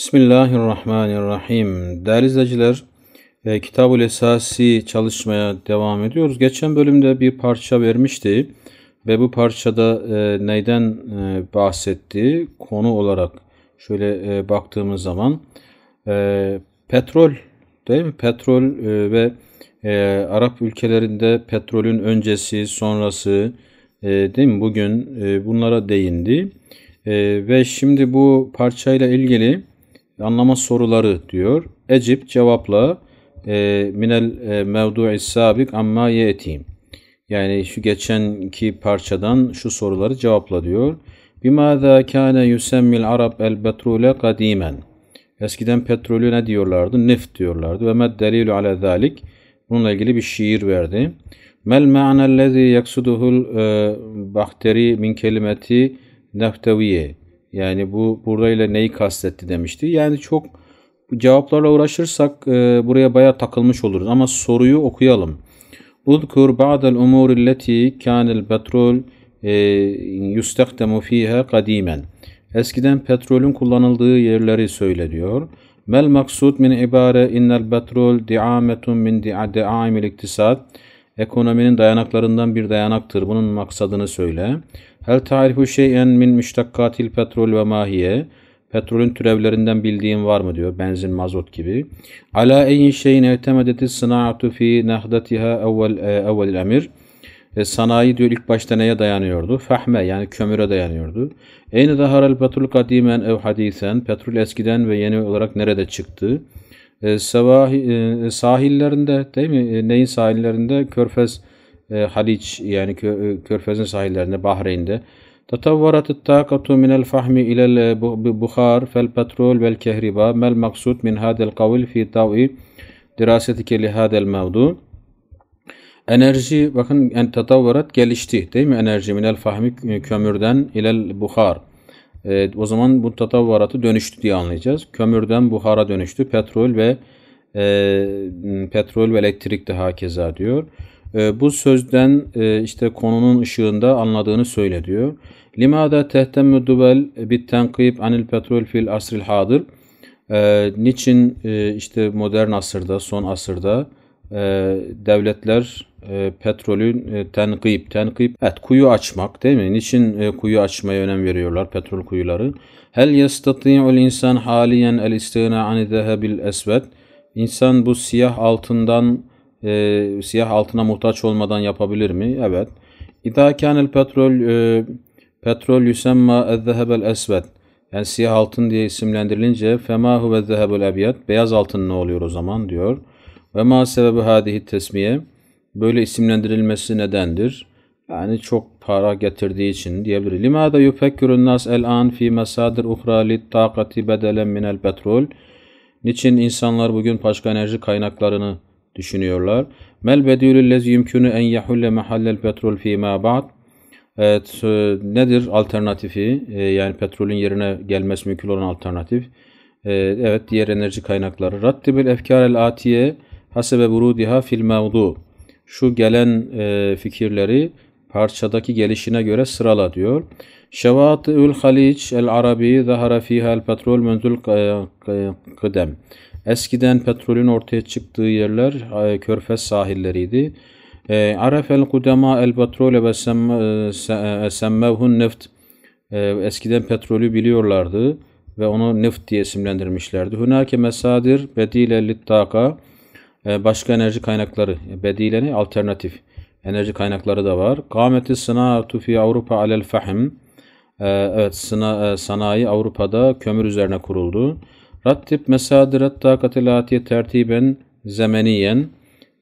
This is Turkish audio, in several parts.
Bismillahirrahmanirrahim. Değerli izleyiciler, e, kitab Esasi çalışmaya devam ediyoruz. Geçen bölümde bir parça vermişti ve bu parçada e, neyden e, bahsettiği konu olarak şöyle e, baktığımız zaman e, petrol değil mi? Petrol e, ve e, Arap ülkelerinde petrolün öncesi, sonrası e, değil mi? Bugün e, bunlara değindi. E, ve şimdi bu parçayla ilgili anlama soruları diyor. Ecip cevapla e, minel e, mevdu'i sabik amma ye'tihim. Yani şu geçenki parçadan şu soruları cevapla diyor. Bimada kâne yusemmil arab el petrole kadimen. Eskiden petrolü ne diyorlardı? Neft diyorlardı. Ve med delilü ale zalik. Bununla ilgili bir şiir verdi. Mel ma'nellezî yaksuduhul e, bakteri min kelimeti nefteviye. Yani bu burayla neyi kastetti demişti. Yani çok cevaplarla uğraşırsak e, buraya bayağı takılmış oluruz ama soruyu okuyalım. Udkur ba'del umuri leti kanel petrol e, yustahdemu fiha kadimen. Eskiden petrolün kullanıldığı yerleri söyle diyor. Mel maksud min ibare innel petrol di'ametun min di'amil iktisad ekonominin dayanaklarından bir dayanaktır. Bunun maksadını söyle. Hel tarifu şeyen min müştakkatil petrol ve mahiye. Petrolün türevlerinden bildiğin var mı diyor. Benzin, mazot gibi. Ala eyyin şeyin evtemedeti sınaatu fi nahdatiha evvel, e, evvelil emir. E, sanayi diyor ilk başta neye dayanıyordu? Fahme yani kömüre dayanıyordu. Eyni zaharal petrol kadimen ev hadisen. Petrol eskiden ve yeni olarak nerede çıktı? e, e, sahillerinde değil mi? E, neyin sahillerinde? Körfez e, Haliç yani kö, e, Körfez'in sahillerinde Bahreyn'de. Tatavvarat takatu min el fahmi ile buhar fel petrol vel kehriba mel maksud min hadel kavil fi tav'i dirasetike li hadel mevdu. Enerji bakın en tatavvarat gelişti değil mi? Enerji min minel fahmi kömürden ilel buhar e, o zaman bu tatavvaratı dönüştü diye anlayacağız. Kömürden buhara dönüştü. Petrol ve e, petrol ve elektrik de hakeza diyor. E, bu sözden e, işte konunun ışığında anladığını söyle diyor. Limada tehtemmü dubel bit tenkib anil petrol fil asril hadır. E, niçin e, işte modern asırda, son asırda e, devletler e, petrolün e, tenkip, tenkip, evet kuyu açmak değil mi? Niçin e, kuyu açmaya önem veriyorlar petrol kuyuları? Hel yestati'ul insan haliyen el istina ani zehebil esved? İnsan bu siyah altından, e, siyah altına muhtaç olmadan yapabilir mi? Evet. İza kanel petrol e, petrol yusemma el esved. Yani siyah altın diye isimlendirilince fema huve zehebul ebyed. Beyaz altın ne oluyor o zaman diyor. Ve ma sebebi hadihi tesmiye böyle isimlendirilmesi nedendir? Yani çok para getirdiği için diyebilir. Limada yufekkürün nas el an fi mesadir uhra lit takati bedelen minel petrol. Niçin insanlar bugün başka enerji kaynaklarını düşünüyorlar? Mel bediyülü lezi yümkünü en yahulle mahallel petrol fi ma ba'd. Evet, e, nedir alternatifi? E, yani petrolün yerine gelmesi mümkün olan alternatif. E, evet, diğer enerji kaynakları. Rattibül efkar el atiye hasebe vurudiha fil mevdu. Şu gelen e, fikirleri parçadaki gelişine göre sırala diyor. Şevatül Haliç el Arabi zahara fiha el petrol menzül e, kıdem. Eskiden petrolün ortaya çıktığı yerler e, körfez sahilleriydi. E, Arafel kudema el Petrol ve e, e, semmevhun neft. eskiden petrolü biliyorlardı ve onu neft diye isimlendirmişlerdi. Hunake mesadir bedile littaka. Ee, başka enerji kaynakları, e, bedileni alternatif enerji kaynakları da var. Kâmeti sınâtu fi Avrupa alel fahim. Ee, evet, sına, e, sanayi Avrupa'da kömür üzerine kuruldu. Rattib mesadiret takatilatiye tertiben zemeniyen.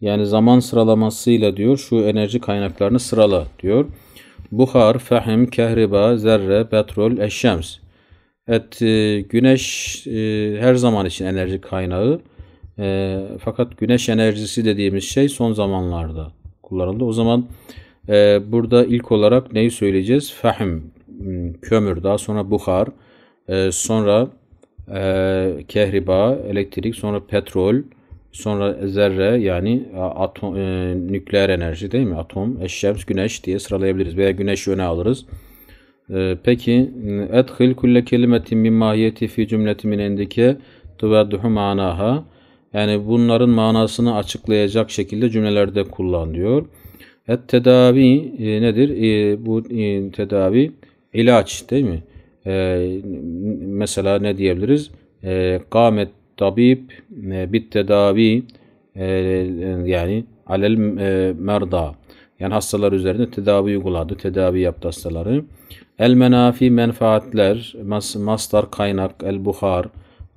Yani zaman sıralamasıyla diyor şu enerji kaynaklarını sırala diyor. Buhar, fahim, kehriba, zerre, petrol, eşşems. Evet, e, güneş her zaman için enerji kaynağı. E, fakat güneş enerjisi dediğimiz şey son zamanlarda kullanıldı. O zaman e, burada ilk olarak neyi söyleyeceğiz? Fahim, kömür, daha sonra buhar, e, sonra e, kehriba, elektrik, sonra petrol, sonra zerre yani atom, e, nükleer enerji değil mi? Atom, eşşems, güneş diye sıralayabiliriz veya güneş öne alırız. E, peki edhil kulle kelimetin min mahiyeti fi cümleti min endike tuvadduhu manaha yani bunların manasını açıklayacak şekilde cümlelerde kullan diyor. Et tedavi e, nedir? E, bu e, tedavi ilaç değil mi? E, mesela ne diyebiliriz? E, kamet tabib e, bit tedavi e, yani alel e, merda yani hastalar üzerinde tedavi uyguladı, tedavi yaptı hastaları. El menafi menfaatler, mas, mastar kaynak, el buhar,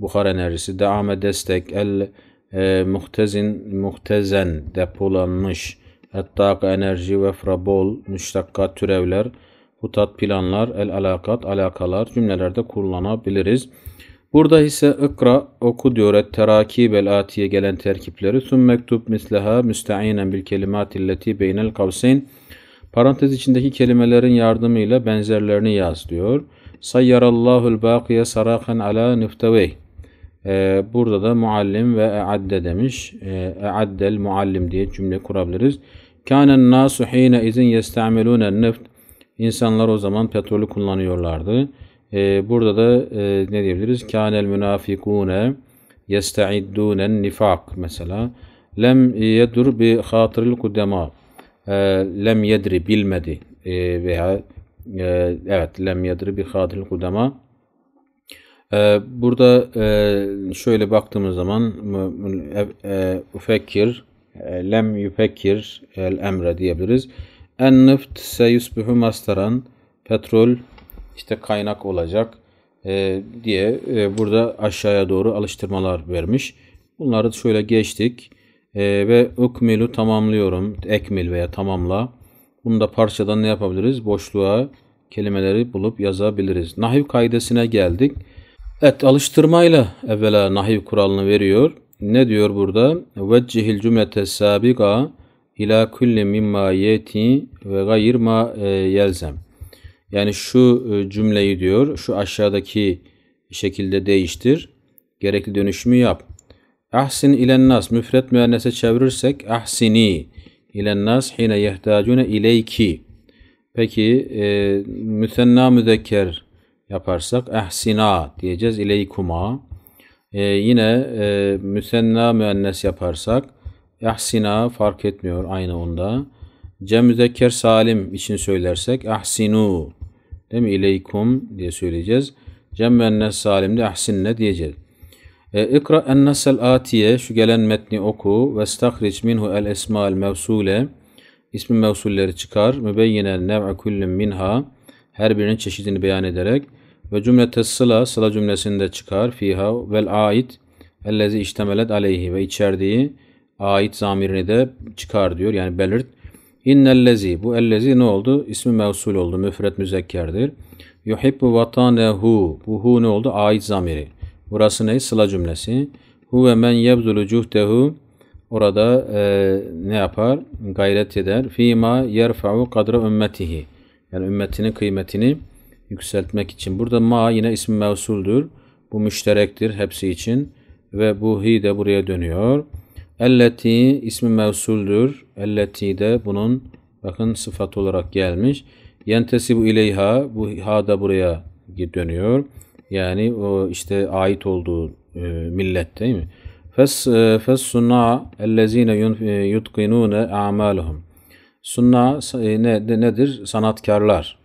buhar enerjisi, deame destek, el e, muhtezin, muhtezen depolanmış, ettaka enerji ve frabol, müştakkat türevler, hutat planlar, el alakat, alakalar cümlelerde kullanabiliriz. Burada ise ıkra oku diyor et teraki bel atiye gelen terkipleri sun mektup misleha müsteinen bil kelimat illeti beynel kavseyn parantez içindeki kelimelerin yardımıyla benzerlerini yaz diyor. Sayyarallahul bakiye sarakan ala niftevey e, burada da muallim ve eadde demiş. Ee, eaddel muallim diye cümle kurabiliriz. Kânen nâsu hîne izin yeste'melûne neft. İnsanlar o zaman petrolü kullanıyorlardı. E, burada da e, ne diyebiliriz? Kânel münafikûne yesteiddûnen nifak mesela. Lem yedur bi hatıril kudema. E, lem yedri bilmedi e, veya e, evet lem yedri bi hatıril kudema ee, burada e, şöyle baktığımız zaman e, ufekir, e, lem yufekir el emre diyebiliriz. En nıft se yusbihu mastaran petrol işte kaynak olacak diye burada aşağıya doğru alıştırmalar vermiş. Bunları şöyle geçtik ve ukmilu tamamlıyorum. Ekmil veya tamamla. Bunu da parçadan ne yapabiliriz? Boşluğa kelimeleri bulup yazabiliriz. Nahiv kaidesine geldik. Evet alıştırmayla evvela nahiv kuralını veriyor. Ne diyor burada? Veccihil cümlete sabika ila kulli mimma yeti ve gayr ma e, yelzem. Yani şu e, cümleyi diyor, şu aşağıdaki şekilde değiştir. Gerekli dönüşümü yap. Ahsin ilen nas müfret müennese çevirirsek ahsini ilen nas hine yehtacune ileyki. Peki e, müsenna müzekker yaparsak ehsina diyeceğiz ileykuma. Ee, yine e, müsenna müennes yaparsak ehsina fark etmiyor aynı onda. Cem müzekker salim için söylersek ahsinu değil mi? İleykum diye söyleyeceğiz. Cem müennes salimde ahsinne diyeceğiz. E, ee, ikra ennesel atiye şu gelen metni oku ve stahriç minhu el esmal mevsule ismi mevsulleri çıkar. Mübeyyinel nev'e kullin minha her birinin çeşidini beyan ederek ve cümlete sıla, sıla cümlesinde çıkar. Fiha vel ait ellezi iştemelet aleyhi ve içerdiği ait zamirini de çıkar diyor. Yani belirt. İnnellezi bu ellezi ne oldu? İsmi mevsul oldu. Müfret müzekkerdir. Yuhibbu vatanehu. Bu hu ne oldu? Ait zamiri. Burası ne? Sıla cümlesi. Hu ve men yebzulu cuhtehu. Orada e, ne yapar? Gayret eder. Fima yerfa'u kadra ümmetihi. Yani ümmetinin kıymetini yükseltmek için. Burada ma yine ismi mevsuldür. Bu müşterektir hepsi için ve bu hi de buraya dönüyor. Elleti ismi mevsuldür. Elleti de bunun bakın sıfat olarak gelmiş. Yentesi bu ileyha bu ha da buraya dönüyor. Yani o işte ait olduğu e, millet değil mi? Fes e, fes sunna ellezine e, yutqinuna a'maluhum. Sunna e, ne, nedir? Sanatkarlar.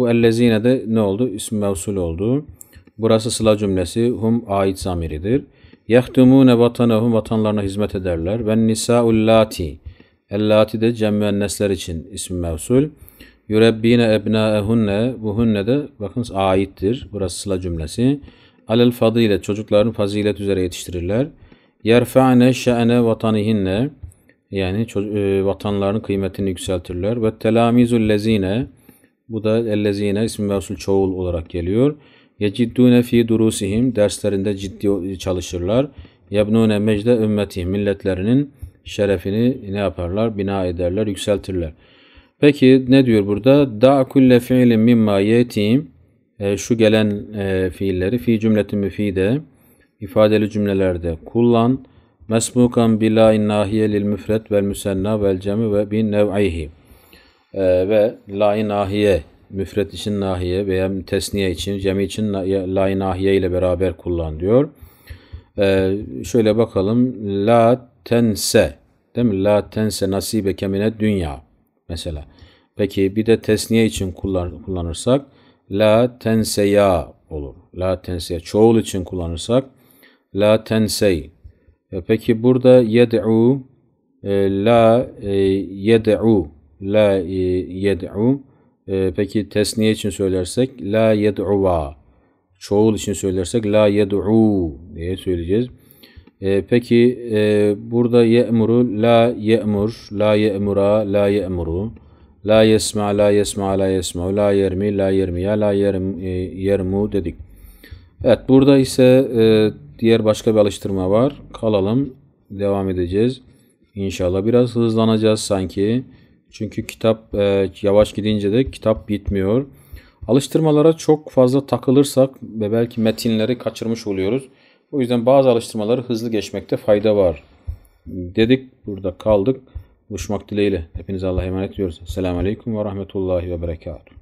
Bu ellezine de ne oldu? İsm mevsul oldu. Burası sıla cümlesi hum ait zamiridir. Yahtumune vatanahum vatanlarına hizmet ederler. Ve nisaul lati. Ellati de cem nesler için ismi mevsul. Yürebbine ebnaehunne. Buhunne de bakınız aittir. Burası sıla cümlesi. Alel fadilet. Çocukların fazilet üzere yetiştirirler. Yerfa'ne şe'ne vatanihinne. Yani e, vatanların kıymetini yükseltirler. Ve telamizul lezine. Bu da ellezine ismi mevsul çoğul olarak geliyor. Yeciddune fi durusihim derslerinde ciddi çalışırlar. Yebnune mecde ümmeti milletlerinin şerefini ne yaparlar? Bina ederler, yükseltirler. Peki ne diyor burada? Da kulle fiilin mimma yetim e, şu gelen e, fiilleri fi cümleti müfide ifadeli cümlelerde kullan mesbukan bila innahiye lil müfret vel müsenna vel cemi ve bin nev'ihi e, ve la-i nahiye, müfret için nahiye veya tesniye için, cemi için la-i nahiye ile beraber kullan diyor. E, şöyle bakalım. La tense, değil mi? La tense nasibe kemine dünya mesela. Peki bir de tesniye için kullan, kullanırsak la tenseya olur. La tenseya çoğul için kullanırsak la tensey. E, peki burada yed'u e, la e, yed'u La yed'u. E, peki tesniye için söylersek la yed'uva. Çoğul için söylersek la yed'u diye söyleyeceğiz. E, peki e, burada ye'muru la ye'mur, la ye'mura, la ye'muru. La yesma, la yesma, la yesma, la yermi, la yermiya, la yerm, e, yermu dedik. Evet burada ise e, diğer başka bir alıştırma var. Kalalım. Devam edeceğiz. İnşallah biraz hızlanacağız sanki. Çünkü kitap e, yavaş gidince de kitap bitmiyor. Alıştırmalara çok fazla takılırsak ve belki metinleri kaçırmış oluyoruz. O yüzden bazı alıştırmaları hızlı geçmekte fayda var. Dedik burada kaldık. Buluşmak dileğiyle. Hepinize Allah'a emanet ediyoruz. Selamun Aleyküm ve Rahmetullahi ve Berekatuhu.